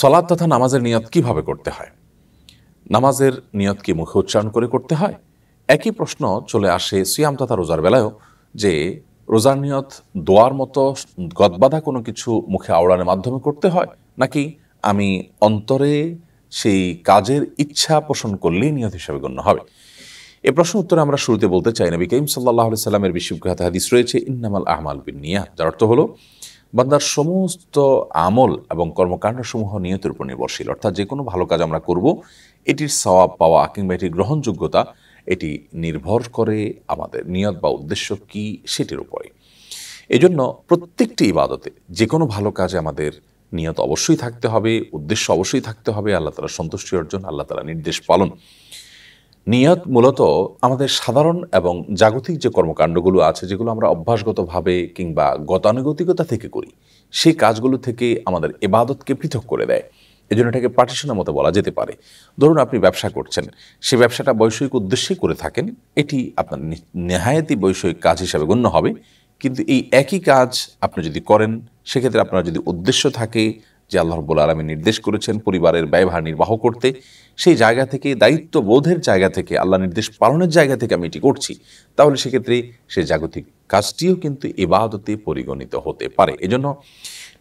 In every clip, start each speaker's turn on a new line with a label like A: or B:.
A: সলাদ তথা নামাজের নিয়ত কিভাবে করতে হয় নামাজের নিয়ত কি মুখে উচ্চারণ করে করতে হয় একই প্রশ্ন চলে আসে সিয়াম তথা রোজার বেলায়ও যে রোজার নিয়ত দোয়ার মতো গদবাধা কোনো কিছু মুখে আওড়ানোর মাধ্যমে করতে হয় নাকি আমি অন্তরে সেই কাজের ইচ্ছা পোষণ করলেই নিয়ত হিসাবে গণ্য হবে এ প্রশ্ন উত্তরে আমরা শুরুতে বলতে চাই নবী করিম সাল্লাহ সাল্লামের বিশ্বখ্যাত হাদিস রয়েছে ইন্নামাল আহমাল বিন নিয়া যার অর্থ হলো বান্দার সমস্ত আমল এবং কর্মকাণ্ডসমূহ নিয়তের উপর নির্ভরশীল অর্থাৎ যে কোনো ভালো কাজ আমরা করব এটির সওয়াব পাওয়া কিংবা এটির গ্রহণযোগ্যতা এটি নির্ভর করে আমাদের নিয়ত বা উদ্দেশ্য কি সেটির উপরে এজন্য প্রত্যেকটি ইবাদতে যে কোনো ভালো কাজে আমাদের নিয়ত অবশ্যই থাকতে হবে উদ্দেশ্য অবশ্যই থাকতে হবে আল্লাহ তালা সন্তুষ্টি অর্জন আল্লাহ তালা নির্দেশ পালন নিয়ত মূলত আমাদের সাধারণ এবং জাগতিক যে কর্মকাণ্ডগুলো আছে যেগুলো আমরা অভ্যাসগতভাবে কিংবা গতানুগতিকতা থেকে করি সেই কাজগুলো থেকে আমাদের এবাদতকে পৃথক করে দেয় এই জন্য এটাকে পার্টিশনের মতো বলা যেতে পারে ধরুন আপনি ব্যবসা করছেন সে ব্যবসাটা বৈষয়িক উদ্দেশ্যেই করে থাকেন এটি আপনার নেহায়াতি বৈষয়িক কাজ হিসাবে গণ্য হবে কিন্তু এই একই কাজ আপনি যদি করেন সেক্ষেত্রে আপনার যদি উদ্দেশ্য থাকে যে আল্লাহ রব্বুল আলমী নির্দেশ করেছেন পরিবারের ব্যয়ভার নির্বাহ করতে সেই জায়গা থেকে দায়িত্ব বোধের জায়গা থেকে আল্লাহ নির্দেশ পালনের জায়গা থেকে আমি এটি করছি তাহলে সেক্ষেত্রে সে জাগতিক কাজটিও কিন্তু এবাদতে পরিগণিত হতে পারে এজন্য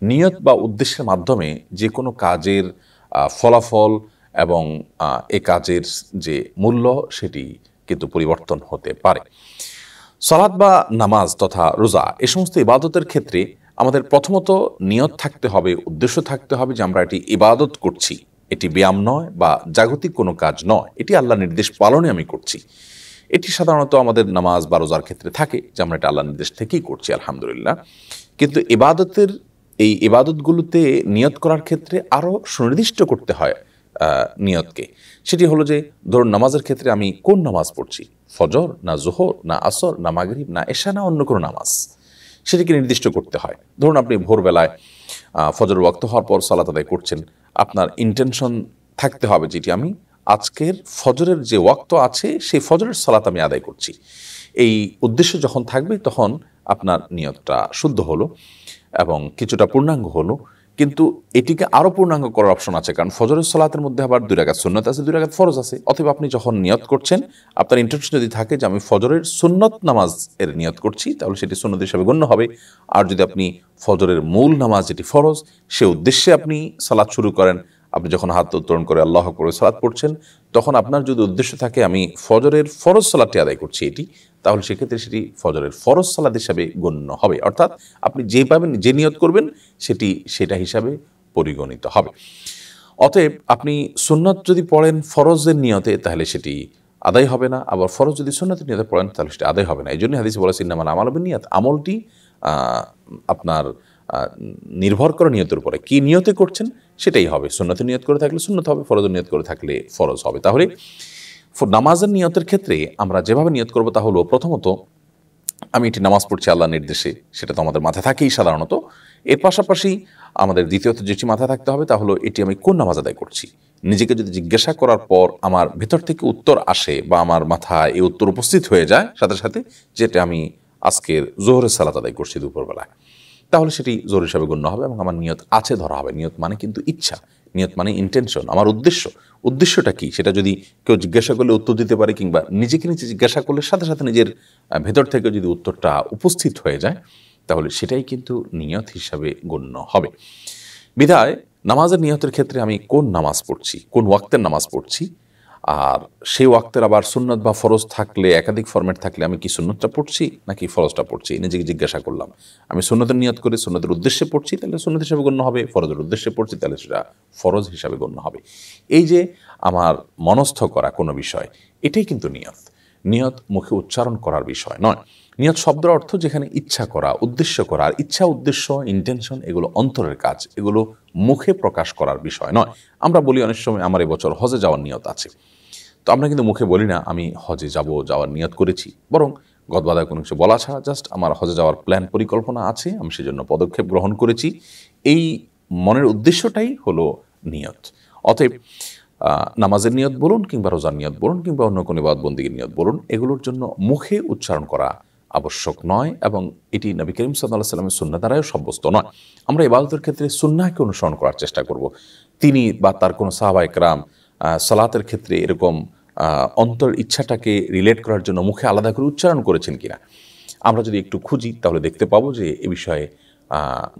A: নিয়ত বা উদ্দেশ্যের মাধ্যমে যে কোনো কাজের ফলাফল এবং এ কাজের যে মূল্য সেটি কিন্তু পরিবর্তন হতে পারে সলাদ বা নামাজ তথা রোজা এ সমস্ত ইবাদতের ক্ষেত্রে আমাদের প্রথমত নিয়ত থাকতে হবে উদ্দেশ্য থাকতে হবে যে আমরা এটি ইবাদত করছি এটি ব্যায়াম নয় বা জাগতিক কোনো কাজ নয় এটি আল্লাহ নির্দেশ পালনে আমি করছি এটি সাধারণত আমাদের নামাজ বা রোজার ক্ষেত্রে থাকে যে আমরা এটা আল্লাহ নির্দেশ থেকেই করছি আলহামদুলিল্লাহ কিন্তু ইবাদতের এই ইবাদতগুলোতে নিয়ত করার ক্ষেত্রে আরও সুনির্দিষ্ট করতে হয় নিয়তকে সেটি হলো যে ধরুন নামাজের ক্ষেত্রে আমি কোন নামাজ পড়ছি ফজর না জোহর না আসর না মাগরিব না এশা না অন্য কোনো নামাজ সেটিকে নির্দিষ্ট করতে হয় ধরুন আপনি ভোরবেলায় ফজর ওয়াক্ত হওয়ার পর সালাত আদায় করছেন আপনার ইন্টেনশন থাকতে হবে যেটি আমি আজকের ফজরের যে ওয়াক্ত আছে সেই ফজরের সালাত আমি আদায় করছি এই উদ্দেশ্য যখন থাকবে তখন আপনার নিয়তটা শুদ্ধ হলো এবং কিছুটা পূর্ণাঙ্গ হলো কিন্তু এটিকে আরও পূর্ণাঙ্গ করার অপশন আছে কারণ ফজরের সলাতের মধ্যে আবার দুই রাগাত সুন্নত আছে দুই রাগাত ফরজ আছে অথবা আপনি যখন নিয়ত করছেন আপনার ইন্টারেস্ট যদি থাকে যে আমি ফজরের সুন্নত নামাজ এর নিয়ত করছি তাহলে সেটি সুন্নত হিসাবে গণ্য হবে আর যদি আপনি ফজরের মূল নামাজ যেটি ফরজ সে উদ্দেশ্যে আপনি সালাদ শুরু করেন আপনি যখন হাত উত্তোলন করে আল্লাহ করে সালাদ পড়ছেন তখন আপনার যদি উদ্দেশ্য থাকে আমি ফজরের ফরজ সালাদটি আদায় করছি এটি তাহলে সেক্ষেত্রে সেটি ফজরের ফরজ সালাদ হিসাবে গণ্য হবে অর্থাৎ আপনি যে পাবেন যে নিয়ত করবেন সেটি সেটা হিসাবে পরিগণিত হবে অতএব আপনি সুন্নত যদি পড়েন ফরজের নিয়তে তাহলে সেটি আদায় হবে না আবার ফরজ যদি সুন্নতের নিয়তে পড়েন তাহলে সেটি আদায় হবে না এই জন্য হাদিস বলা সিনেমা আমল হবে নিয়ত আমলটি আপনার নির্ভর করে নিয়তের উপরে কী নিয়তে করছেন সেটাই হবে সুন্নতের নিয়ত করে থাকলে সুন্নত হবে ফরজের নিয়ত করে থাকলে ফরজ হবে তাহলে নামাজের নিয়তের ক্ষেত্রে আমরা যেভাবে নিয়ত করবো তা হলো প্রথমত আমি একটি নামাজ পড়ছি আল্লাহ নির্দেশে সেটা তো আমাদের মাথায় থাকেই সাধারণত এর পাশাপাশি আমাদের দ্বিতীয়ত যেটি মাথায় থাকতে হবে তা হলো এটি আমি কোন নামাজ আদায় করছি নিজেকে যদি জিজ্ঞাসা করার পর আমার ভেতর থেকে উত্তর আসে বা আমার মাথায় এই উত্তর উপস্থিত হয়ে যায় সাথে সাথে যেটা আমি আজকের জোহরের সালাত আদায় করছি দুপুরবেলায় তাহলে সেটি জোর হিসাবে গণ্য হবে এবং আমার নিয়ত আছে ধরা হবে নিয়ত মানে কিন্তু ইচ্ছা নিয়ত মানে ইন্টেনশন আমার উদ্দেশ্য উদ্দেশ্যটা কি সেটা যদি কেউ জিজ্ঞাসা করলে উত্তর দিতে পারে কিংবা নিজেকে নিজে জিজ্ঞাসা করলে সাথে সাথে নিজের ভেতর থেকে যদি উত্তরটা উপস্থিত হয়ে যায় তাহলে সেটাই কিন্তু নিয়ত হিসাবে গণ্য হবে বিধায় নামাজের নিয়তের ক্ষেত্রে আমি কোন নামাজ পড়ছি কোন ওয়াক্তের নামাজ পড়ছি আর সেই ওয়াক্তের আবার সুন্নত বা ফরজ থাকলে একাধিক ফরম্যাট থাকলে আমি কি সুন্নতটা পড়ছি নাকি ফরজটা পড়ছি নিজেকে জিজ্ঞাসা করলাম আমি সুন্নতের নিয়ত করে সুন্নতের উদ্দেশ্যে পড়ছি তাহলে সুন্নত হিসাবে গণ্য হবে ফরজের উদ্দেশ্যে পড়ছি তাহলে সেটা ফরজ হিসাবে গণ্য হবে এই যে আমার মনস্থ করা কোনো বিষয় এটাই কিন্তু নিয়ত নিয়ত মুখে উচ্চারণ করার বিষয় নয় নিয়ত শব্দের অর্থ যেখানে ইচ্ছা করা উদ্দেশ্য করা ইচ্ছা উদ্দেশ্য ইন্টেনশন এগুলো অন্তরের কাজ এগুলো মুখে প্রকাশ করার বিষয় নয় আমরা বলি অনেক সময় আমার এবছর হজে যাওয়ার নিয়ত আছে তো আমরা কিন্তু মুখে বলি না আমি হজে যাব যাওয়ার নিয়ত করেছি বরং গদবাদায় কোনো কিছু বলা ছাড়া জাস্ট আমার হজে যাওয়ার প্ল্যান পরিকল্পনা আছে আমি সেজন্য পদক্ষেপ গ্রহণ করেছি এই মনের উদ্দেশ্যটাই হলো নিয়ত অতএব নামাজের নিয়ত বলুন কিংবা রোজার নিয়ত বলুন কিংবা অন্য কোনো বাদবন্দিগীর নিয়ত বলুন এগুলোর জন্য মুখে উচ্চারণ করা আবশ্যক নয় এবং এটি নবী করিম সাল্লাহ সাল্লামের সুন্না দ্বারাও সাব্যস্ত নয় আমরা ইবাদতের ক্ষেত্রে সুন্নাকে অনুসরণ করার চেষ্টা করব তিনি বা তার কোনো সাহাবা সালাতের ক্ষেত্রে এরকম অন্তর ইচ্ছাটাকে রিলেট করার জন্য মুখে আলাদা করে উচ্চারণ করেছেন কিনা আমরা যদি একটু খুঁজি তাহলে দেখতে পাবো যে এ বিষয়ে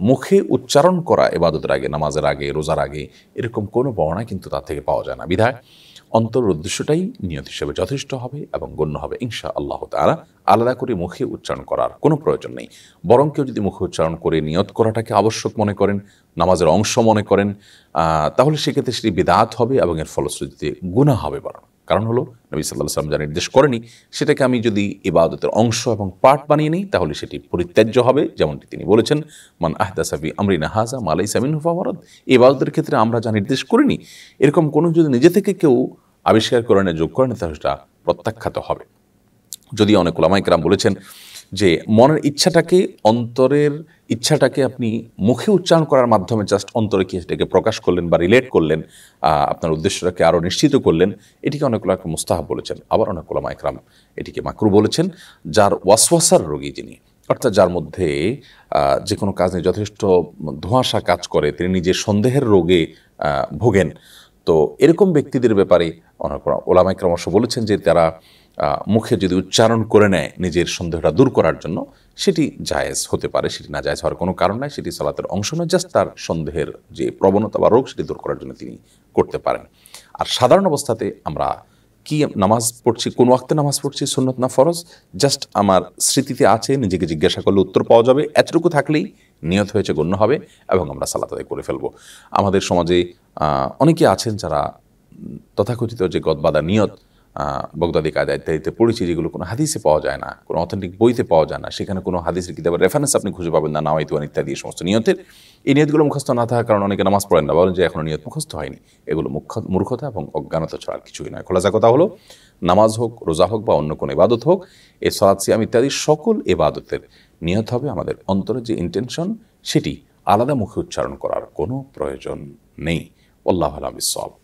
A: মুখে উচ্চারণ করা এবাদতের আগে নামাজের আগে রোজার আগে এরকম কোনো বর্ণা কিন্তু তার থেকে পাওয়া যায় না বিধায় অন্তর উদ্দেশ্যটাই নিয়ত হিসেবে যথেষ্ট হবে এবং গণ্য হবে ইনশা আল্লাহ তারা আলাদা করে মুখে উচ্চারণ করার কোনো প্রয়োজন নেই বরং কেউ যদি মুখে উচ্চারণ করে নিয়ত করাটাকে আবশ্যক মনে করেন নামাজের অংশ মনে করেন তাহলে সেক্ষেত্রে সেটি বেদাত হবে এবং এর ফলশ্রুতিতে গুণা হবে বরং কারণ হলো নবী সাল্লাহ সাল্লাম যা নির্দেশ করেনি সেটাকে আমি যদি ইবাদতের অংশ এবং পার্ট বানিয়ে নিই তাহলে সেটি পরিত্যাজ্য হবে যেমনটি তিনি বলেছেন মান আহদাসাফি আমরিনা হাজা মালাই সামিন হুফাওয়ারদ ইবাদতের ক্ষেত্রে আমরা যা নির্দেশ করিনি এরকম কোনো যদি নিজে থেকে কেউ আবিষ্কার করেন যোগ করেন তাহলে সেটা প্রত্যাখ্যাত হবে যদি অনেক ওলামাইকরাম বলেছেন যে মনের ইচ্ছাটাকে অন্তরের ইচ্ছাটাকে আপনি মুখে উচ্চারণ করার মাধ্যমে জাস্ট অন্তরে কি সেটাকে প্রকাশ করলেন বা রিলেট করলেন আপনার উদ্দেশ্যটাকে আরও নিশ্চিত করলেন এটিকে অনেক ওলাকে মুস্তাহাব বলেছেন আবার অনেক ওলামা একরাম এটিকে মাকরু বলেছেন যার ওয়াসওয়াসার রোগী যিনি অর্থাৎ যার মধ্যে যে কোনো কাজ নিয়ে যথেষ্ট ধোঁয়াশা কাজ করে তিনি নিজের সন্দেহের রোগে ভোগেন তো এরকম ব্যক্তিদের ব্যাপারে অনেক ক্রমশ বলেছেন যে তারা মুখে যদি উচ্চারণ করে নেয় নিজের সন্দেহটা দূর করার জন্য সেটি জায়েজ হতে পারে সেটি না জায়েজ হওয়ার কোনো কারণ নাই সেটি সালাতের অংশ নয় জাস্ট তার সন্দেহের যে প্রবণতা বা রোগ সেটি দূর করার জন্য তিনি করতে পারেন আর সাধারণ অবস্থাতে আমরা কি নামাজ পড়ছি কোন ওয়াক্তে নামাজ পড়ছি সুন্নত না ফরজ জাস্ট আমার স্মৃতিতে আছে নিজেকে জিজ্ঞাসা করলে উত্তর পাওয়া যাবে এতটুকু থাকলেই নিয়ত হয়েছে গণ্য হবে এবং আমরা সালাত আদায় করে ফেলবো আমাদের সমাজে অনেকে আছেন যারা তথাকথিত যে গদবাদা নিয়ত বগদাদি কায়দা ইত্যাদিতে পড়েছি যেগুলো কোনো হাদিসে পাওয়া যায় না কোনো অথেন্টিক বইতে পাওয়া যায় না সেখানে কোনো হাদিসের কিতাবের রেফারেন্স আপনি খুঁজে পাবেন না নাওয়াই তুয়ান ইত্যাদি সমস্ত নিয়তের এই নিয়তগুলো মুখস্থ না থাকার কারণে অনেকে নামাজ পড়েন না বলেন যে এখনও নিয়ত মুখস্থ হয়নি এগুলো মুখ মূর্খতা এবং অজ্ঞানতা ছাড়া কিছুই নয় খোলাসা কথা হলো নামাজ হোক রোজা হোক বা অন্য কোনো ইবাদত হোক এ সলাদ সিয়াম ইত্যাদি সকল এবাদতের নিয়ত হবে আমাদের অন্তরের যে ইন্টেনশন সেটি আলাদা মুখে উচ্চারণ করার কোনো প্রয়োজন নেই আল্লাহ আলাম সব